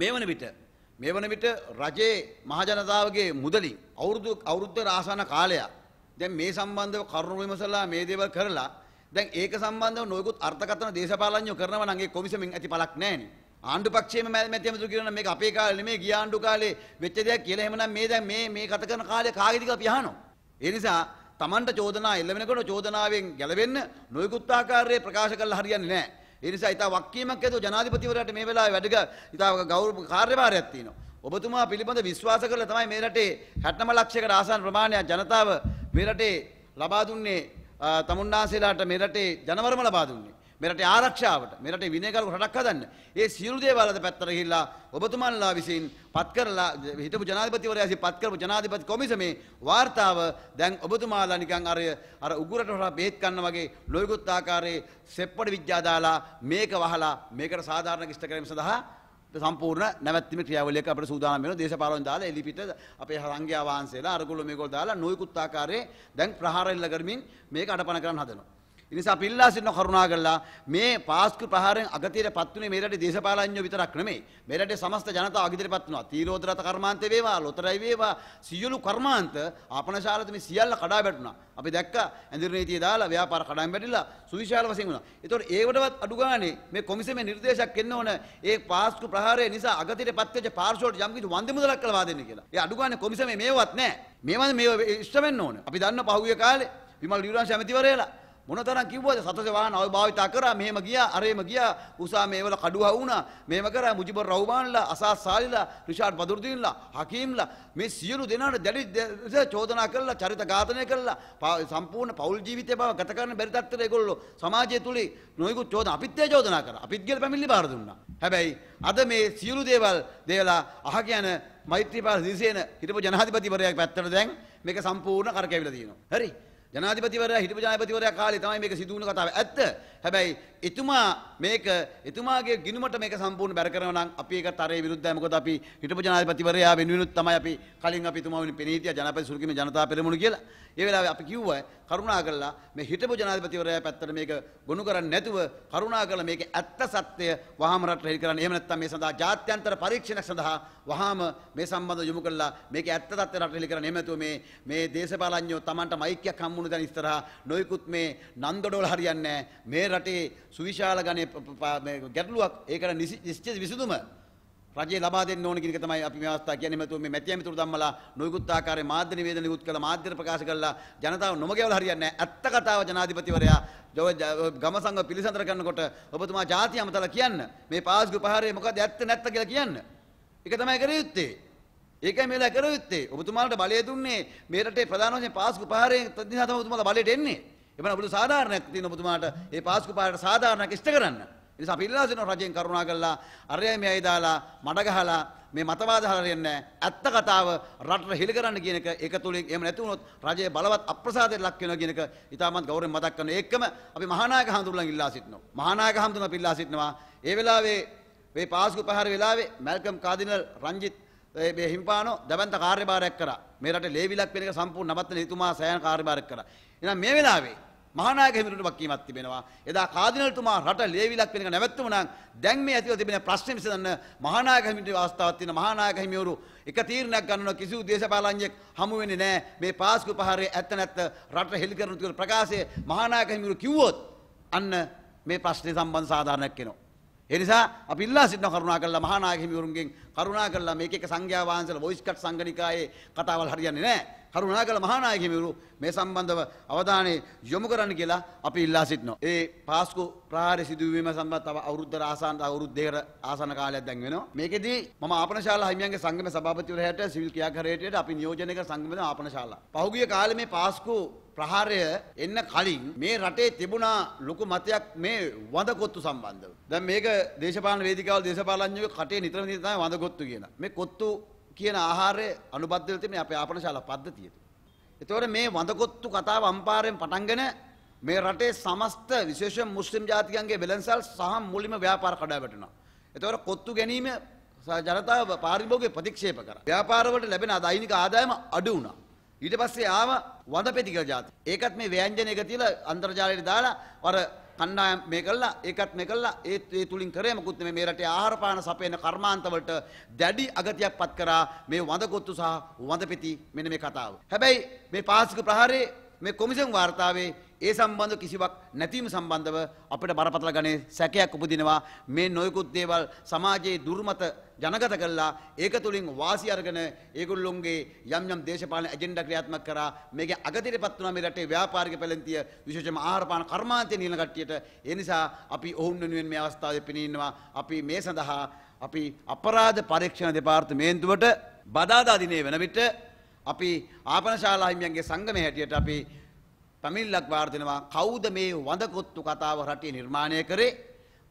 මේ වන විට මේ වන විට රජයේ මහජනතාවගේ මුදලින් අවුරුදු අවුරුද්දට ආසන්න කාලයක් දැන් මේ සම්බන්ධව කරුණු විමසලා මේ දේවල් කරලා දැන් ඒක සම්බන්ධව නොයෙකුත් අර්ථකථන දේශපාලඥයෝ කරනවා නම් ඒ කොමිසමෙන් ඇති පළක් නැහැ නේ ආණ්ඩු පක්ෂයේම මැතිතුමා කියනවා මේක අපේ කාලේ නෙමෙයි ගිය ආණ්ඩු කාලේ වෙච්ච දෙයක් කියලා එහෙමනම් මේ දැන් මේ මේ කතා කරන කාලේ කාගෙද කියලා අපි අහනවා ඒ නිසා Tamanට චෝදනා එල්ල වෙනකොට චෝදනාවෙන් ගැලවෙන්න නොයෙකුත් ආකාරයේ ප්‍රකාශ කළා හරියන්නේ නැහැ එනිසා ඉතා වක්කීමක් ඇතුව ජනාධිපතිවරට මේ වෙලා වැඩග ඉතා ගෞර කාර්යභාරයක් තියෙනවා. ඔබතුමා පිළිබඳ විශ්වාස කරලා තමයි මේ රටේ 69 ලක්ෂයකට ආසන්න ප්‍රමාණයක් ජනතාව මේ රටේ ලබා දුන්නේ තමුන්නාසේලාට මේ රටේ ජනවරම ලබා දුන්නේ. මෙරට ආරක්ෂාවට මෙරට විනයකරු රටක් හදන්න. ඒ සියලු දේවල් අද පැත්තට ගිහිල්ලා ඔබතුමන්ලා විසින් පත් කරලා හිටපු ජනාධිපතිවරයා විසින් පත් කරපු ජනාධිපති කොමිසමේ වාර්තාව දැන් ඔබතුමාලා නිකන් අර අර උගුරට හොරා බෙහෙත් ගන්න වගේ ලොයිකුත් ආකාරයේ සෙප්පඩ විද්‍යා දාලා මේක වහලා මේකට සාධාරණ කිෂ්ට කිරීම සඳහා සම්පූර්ණ නැවැත්ම ක්‍රියාවලියක අපට සූදානම් වෙනවා දේශපාලන දාලා එලිපිට අපේ රංගයා වහන්සේලා අරගොල්ලෝ මේගොල්ලෝ දාලා නොයෙකුත් ආකාරයේ දැන් ප්‍රහාර එල්ල කරමින් මේක අඩපණ කරන්න හදනවා ඉනිසා පිල්ලා සිටින කරුණා කරලා මේ පාස්කු ප්‍රහාරයෙන් අගතියට පත් වුනේ මේ රටේ දේශපාලඥයෝ විතරක් නෙමෙයි. මේ රටේ සමස්ත ජනතාව අගතියට පත් වෙනවා. තීරෝදරත කර්මාන්තේ වේවා, ලොතරැයි වේවා, සියලු කර්මාන්ත ආපනශාලත මේ සියල්ල කඩා වැටුණා. අපි දැක්කා ඇඳුරු නීතිය දාලා ව්‍යාපාර කඩාම් වැටිලා සුවිශාල වශයෙන් වුණා. ඒතකොට ඒකටවත් අඩු ගානේ මේ කොමිසමේ නිර්දේශයක් එන්න ඕන ඒ පාස්කු ප්‍රහාරය නිසා අගතියට පත් වෙච්ච පාර්ශවවලට යම් කිසි වන්දි මුදලක් කළා දෙන්න කියලා. ඒ අඩු ගානේ කොමිසමේ මේවත් නැහැ. මේවන් මේ ඉෂ්ට වෙන්න ඕන. අපි දන්න පහුගිය කාලේ විමල් යුරාජ් ඇමතිවරයලා මොනතරම් කිව්වද සතසේ වාහන අවභාවිතා කරා මෙහෙම ගියා අරේම ගියා උසා මේවල කඩුවා වුණා මේව කරා මුජිබර් රවුමාන්ලා අසාස් සාලිලා රිෂාඩ් බදුර්දීන්ලා හකීම්ලා මේ සියලු දෙනාට දැඩි චෝදනා කළා චරිත ඝාතනය කළා සම්පූර්ණ පෞල් ජීවිතය බව ගත කරන බැරි තත්ත්වෙට ඒගොල්ලෝ සමාජය තුල නොයිකුත් චෝදනා අපිත් ඒ චෝදනා කරා අපිත් ගිහලා පැමිණිලි බාර දුන්නා හැබැයි අද මේ සියලු දේවල් දේලා අහක යන මෛත්‍රීපාල දිසේන හිටපු ජනාධිපතිවරයා පැත්තට දැන් මේක සම්පූර්ණ කරකැවිලා තියෙනවා හරි ජනාධිපතිවරයා හිටපු ජනාධිපතිවරයා කාලේ තමයි මේක සිදු වුණ කතාව. ඇත්ත. හැබැයි එතුමා මේක එතුමාගේ ගිනුමට මේක සම්පූර්ණ බැර කරනවා නම් අපි ඒකට තරේ විරුද්ධයි මොකද අපි හිටපු ජනාධිපතිවරයා වෙනුවෙනුත් තමයි අපි කලින් අපි එතුමා වෙනුවෙන් පෙනී හිටියා ජනාධිපති සුරකිම ජනතා පෙරමුණ කියලා. ඒ වෙලාවේ අපි කිව්වා කරුණා කරලා මේ හිටපු ජනාධිපතිවරයා පැත්තට මේක ගොනු කරන්නේ නැතුව කරුණා කරලා මේක ඇත්ත සත්‍යය වහාම රට හෙළි කරන්න. එහෙම නැත්නම් මේ සඳහා ජාත්‍යන්තර පරීක්ෂණයක් සඳහා වහාම මේ සම්බන්ධ යොමු කරලා මේක ඇත්ත තත්ත්වයට රට හෙළි කරන්න. එහෙම නැතුව මේ මේ දේශපාලඥයෝ Tamanට මයික් එකක් හම්බුණු දැන් ඉස්සරහා නොයිකුත් මේ නන්දඩෝල හරියන්නේ නැහැ. මේ රටේ සුවිශාල ගණේ ගැටලුවක් ඒකට නිශ්චිත විසඳුම රජේ ලබා දෙන්න ඕන කියන එක තමයි අපි මේ අවස්ථාව කියන්නේ මෙතුම මේ මැතිය මිතුරු ධම්මලා නොයිකුත් ආකාරයේ මාධ්‍ය නිවේදන නිකුත් කළා මාධ්‍ය ප්‍රකාශ කළා ජනතාව නොමගයවල හරියන්නේ නැහැ ඇත්ත කතාව ජනාධිපතිවරයා ගමසංග පිළිසඳර කරනකොට ඔබතුමා ජාතිය අමතලා කියන්න මේ පාස්ගු පහරේ මොකද ඇත්ත නැත්ත කියලා කියන්න ඒක තමයි කර යුත්තේ ඒකයි මේලා කර යුත්තේ ඔබතුමාලට බලය දුන්නේ මේ රටේ ප්‍රධාන වශයෙන් පාස්ගු පහරේ තදිනා තමයි ඔබතුමාලා බලයට එන්නේ එබන අපිට සාධාරණයක් තියෙන ඔබතුමාට ඒ පාස්කු පාට සාධාරණයක් ඉෂ්ට කරන්න. ඒ නිසා අපි ඉල්ලා සිටිනවා රජයෙන් කරුණා කළා අරයයි මෙයයි දාලා මඩ ගහලා මේ මතවාද හරියන්නේ ඇත්ත කතාව රටට හෙළි කරන්න කියන එක ඒක තුලින් එහෙම නැති වුණොත් රජයේ බලවත් අප්‍රසාදයට ලක් වෙනවා කියන එක ඉතාමත් ගෞරවයෙන් මතක් කරන ඒකම අපි මහානායක හඳුරලන් ඉල්ලා සිටිනවා. මහානායක හඳුරන අපි ඉල්ලා සිටිනවා. ඒ වෙලාවේ මේ පාස්කු ප්‍රහාර වෙලාවේ මැල්කම් කාදිනල් රංජිත් මේ හිම්පානෝ දවන්ත කාර්යභාරයක් කරා. මේ රටේ ලේවිලක් වෙන එක සම්පූර්ණ නවත්තන එතුමා සෑයන කාර්යභාරයක් කරා. එහෙනම් මේ වෙලාවේ මහානායක හිමිතුන්ට වක්කීමක් තිබෙනවා. එදා කාදිනල්තුමා රට ලේවිලක් වෙනක නැවැත්තුම නම් දැන් මේ ඇතිවලා තිබෙන ප්‍රශ්නේ විසඳන්න මහානායක හිමිතුන්ගේ අවස්ථාවක් තියෙන මහානායක හිමිවරු එක තීරණයක් ගන්නවා කිසිදු දේශපාලනඥයෙක් හමු වෙන්නේ නැහැ. මේ පාස්කු පහරේ ඇත්ත නැත්ත රට හෙළි කරන තුන ප්‍රකාශයේ මහානායක හිමිවරු කිව්වොත් අන්න මේ ප්‍රශ්නේ සම්බන්ධ සාධාරණයක් එනවා. ඒ නිසා අපි ඉල්ලා සිටින කරුණා කරලා මහානායක හිමිවරුන්ගෙන් කරුණා කරලා මේක එක සංඝයා වහන්සේලා වොයිස් කට් සංගණිකායේ කතාවල් හරියන්නේ නැහැ. කරුණාකර මහානායක හිමිවරු මේ සම්බන්ධව අවධානය යොමු කරන්න කියලා අපි ඉල්ලා සිටිනවා. ඒ පාස්කු ප්‍රහාරය සිදුවීම සම්බන්ධව තව අවුරුද්දර ආසන්න අවුරුද්දේකට ආසන්න කාලයක් දැන් වෙනවා. මේකෙදී මම ආපනශාලා හිමියන්ගේ සංගමේ සභාපතිවරයාට සිවිල් ක්‍රියාකාරීත්වයට අපි නියෝජනය කර සංගමේ ආපනශාලා. පහුගිය කාලේ මේ පාස්කු ප්‍රහාරය එන්න කලින් මේ රටේ තිබුණා ලොකු මතයක් මේ වඳකොත්තු සම්බන්ධව. දැන් මේක දේශපාලන වේදිකාවල දේශපාලඥයෝ කටේ නිතරම තියෙන තමයි වඳකොත්තු කියන. මේ කොත්තු කියන ආහාරය අනුබද්ධ වෙලා තියෙන අපේ ආපනශාලා පද්ධතියට. ඒතකොට මේ වඳකොත්තු කතාව අම්පාරයෙන් පටන්ගෙන මේ රටේ සමස්ත විශේෂයෙන් මුස්ලිම් ජාතිකයන්ගේ වෙළඳසල් සහ මුලින්ම ව්‍යාපාර කඩා වැටෙනවා. ඒතකොට කොත්තු ගැනීම ජනතාව පාරිභෝගික ප්‍රතික්ෂේප කරා. ව්‍යාපාරවලට ලැබෙන දෛනික ආදායම අඩු වුණා. ඊට පස්සේ ආව වඳපෙතිකල ජාති. ඒකත් මේ ව්‍යංජන එක තියලා අන්තර්ජාලයට දාලා අර කණ්ඩායම් මේ කළා ඒකත් මේ කළා ඒ ඒ තුලින් කරේ මොකුත් නෙමෙයි මේ රටේ ආහාර පාන සපයන කර්මාන්තවලට දැඩි අගතියක් පත් කරා මේ වඳකොත්තු සහ වඳපෙති මෙන්න මේ කතාව. හැබැයි මේ පාසික ප්‍රහාරයේ මේ කොමිසම් වාර්තාවේ ඒ සම්බන්ධ කිසිවක් නැතිවීම සම්බන්ධව අපිට බරපතල ගණේ සැකයක් උපදිනවා මේ නොයෙකුත් දේවල් සමාජයේ දුර්මත ජනගත කළා ඒක තුලින් වාසි අරගෙන ඒගොල්ලොන්ගේ යම් යම් දේශපාලන ඇජෙන්ඩා ක්‍රියාත්මක කරා මේකේ අගතියටපත් වුණා මේ රටේ ව්‍යාපාරික පැලැන්තිය විශේෂයෙන්ම ආහාර පාන කර්මාන්තයේ නිල කට්ටියට ඒ නිසා අපි ඔවුන් වෙනුවෙන් මේ අවස්ථාවේ පෙනී ඉන්නවා අපි මේ සඳහා අපි අපරාධ පරීක්ෂණ දෙපාර්තමේන්තුවට බදාදා දිනේ වෙන විට අපි ආපනශාලා හිමියන්ගේ සංගමයේ හැටියට අපි පැමිණිල්ලක් වාර්තිනවා කවුද මේ වඳකොත්තු කතාව රටේ නිර්මාණය කරේ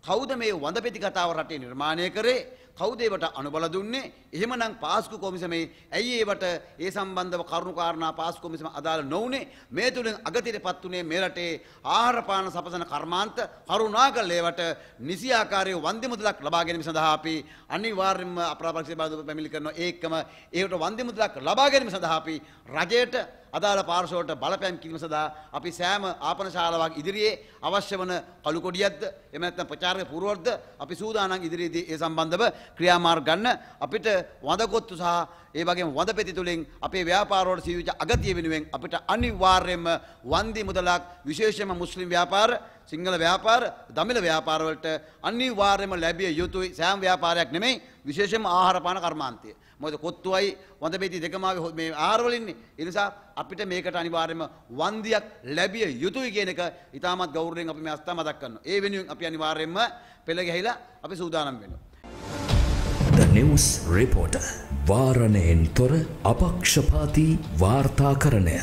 කවුද මේ වඳපෙති කතාව රටේ නිර්මාණය කරේ කවුද ඒවට අනුබල දුන්නේ? එහෙමනම් පාස්කු කොමිසමේ ඇයි ඒවට ඒ සම්බන්ධව කරුණු කාරණා පාස්කු කොමිසම අදාළ නොවුනේ? මේ තුලින් අගතිරපත් උනේ මේ රටේ ආහාර පාන සපසන කර්මාන්ත කරුණාකර ඒවට නිසි ආකාරයේ වන්දි මුදලක් ලබා ගැනීම සඳහා අපි අනිවාර්යයෙන්ම අපරාපක්ෂ බාධක පැමිණිලි කරනවා. ඒකම ඒකට වන්දි මුදලක් ලබා ගැනීම සඳහා අපි රජයට අදාළ පාර්ශවයට බලපෑම් කිරීම සඳහා අපි සෑම ආපන ශාලාවක් ඉදිරියේ අවශ්‍ය වන කළු කොඩියක්ද එහෙම නැත්නම් ප්‍රචාරක පුරවර්ද අපි සූදානම් ඉදිරියේදී ඒ සම්බන්ධව ක්‍රියාමාර්ග ගන්න අපිට වදකොත්තු සහ ඒ වගේම වදපෙති තුලින් අපේ ව්‍යාපාරවල සිදුවෙච්ච අගතිය වෙනුවෙන් අපිට අනිවාර්යයෙන්ම වන්දි මුදලක් විශේෂයෙන්ම මුස්ලිම් ව්‍යාපාර සිංහල ව්‍යාපාර දමිල ව්‍යාපාරවලට අනිවාර්යයෙන්ම ලැබිය යුතුයි සෑම ව්‍යාපාරයක් නෙමෙයි විශේෂයෙන්ම ආහාරපාන කර්මාන්තය. මොකද කොත්තුවයි වඳපේති දෙකම ආවේ මේ ආහාරවලින්නේ. ඒ නිසා අපිට මේකට අනිවාර්යයෙන්ම වන්දියක් ලැබිය යුතුයි කියන එක ඉතාමත් ගෞරවයෙන් අපි මේ අස්ථා මතක් කරනවා. ඒ වෙනුවෙන් අපි අනිවාර්යයෙන්ම පෙළ ගැහිලා අපි සූදානම් වෙනවා. The News Reporter වාරණයෙන් තොර අපක්ෂපාතී වාර්තාකරණය